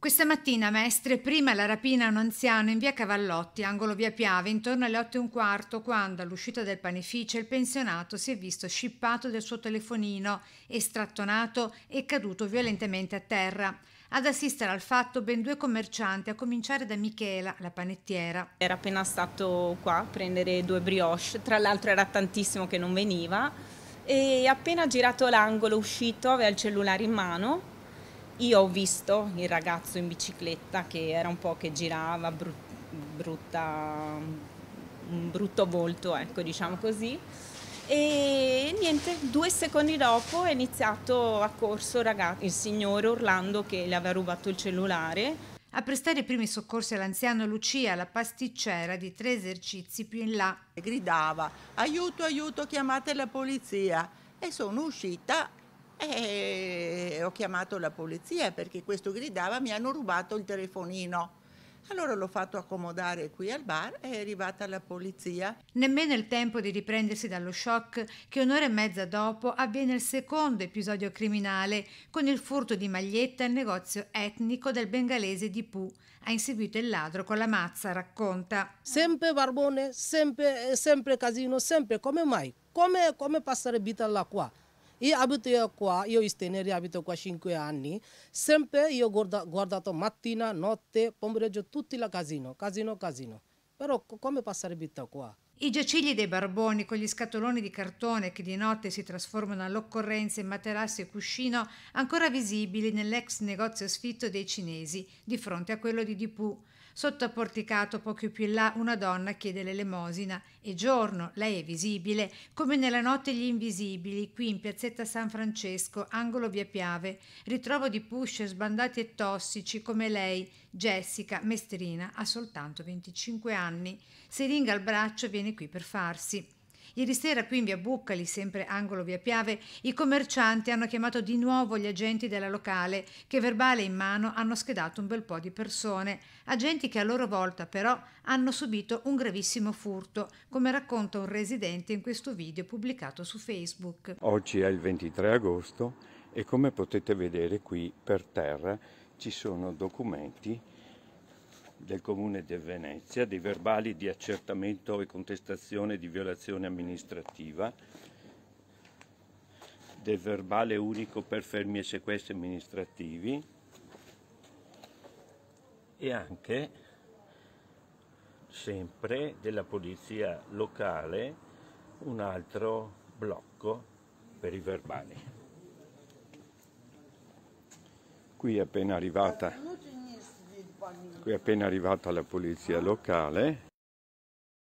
Questa mattina, maestre, prima la rapina a un anziano in via Cavallotti, angolo via Piave, intorno alle 8 e un quarto, quando all'uscita del panificio il pensionato si è visto scippato del suo telefonino, estrattonato e caduto violentemente a terra. Ad assistere al fatto ben due commercianti, a cominciare da Michela, la panettiera. Era appena stato qua a prendere due brioche, tra l'altro era tantissimo che non veniva, e appena girato l'angolo uscito aveva il cellulare in mano io ho visto il ragazzo in bicicletta che era un po' che girava, brut, brutta, un brutto volto, ecco diciamo così. E niente, due secondi dopo è iniziato a corso ragazzo, il signore Orlando che le aveva rubato il cellulare. A prestare i primi soccorsi all'anziano Lucia, la pasticcera di tre esercizi più in là. Gridava, aiuto, aiuto, chiamate la polizia. E sono uscita e ho chiamato la polizia perché questo gridava mi hanno rubato il telefonino. Allora l'ho fatto accomodare qui al bar e è arrivata la polizia. Nemmeno il tempo di riprendersi dallo shock che un'ora e mezza dopo avviene il secondo episodio criminale con il furto di magliette al negozio etnico del bengalese di Pooh. Ha inseguito il ladro con la mazza, racconta. Sempre barbone, sempre, eh, sempre casino, sempre. Come mai? Come, come passare vita là qua? Io abito qua, io in Steneri abito qua 5 anni, sempre io ho guarda, guardato mattina, notte, pomeriggio, tutti la casino, casino, casino. Però come passare vita qua? I giacigli dei barboni con gli scatoloni di cartone che di notte si trasformano all'occorrenza in materasse e cuscino ancora visibili nell'ex negozio sfitto dei cinesi di fronte a quello di Dipù. Sotto a porticato poco più in là una donna chiede l'elemosina e giorno, lei è visibile, come nella notte gli invisibili, qui in piazzetta San Francesco, angolo via Piave, ritrovo di pusher sbandati e tossici come lei, Jessica, mestrina, ha soltanto 25 anni. Siringa al braccio viene viene qui per farsi. Ieri sera, qui in via Buccali, sempre angolo via Piave, i commercianti hanno chiamato di nuovo gli agenti della locale, che verbale in mano hanno schedato un bel po' di persone, agenti che a loro volta però hanno subito un gravissimo furto, come racconta un residente in questo video pubblicato su Facebook. Oggi è il 23 agosto e come potete vedere qui per terra ci sono documenti del Comune di Venezia dei verbali di accertamento e contestazione di violazione amministrativa, del verbale unico per fermi e sequestri amministrativi e anche sempre della polizia locale un altro blocco per i verbali. Qui è appena arrivata Qui è appena arrivata la polizia locale